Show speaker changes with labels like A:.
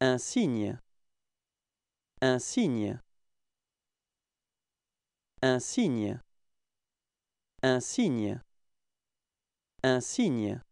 A: Un signe. Un signe. Un signe. Un signe. Un signe.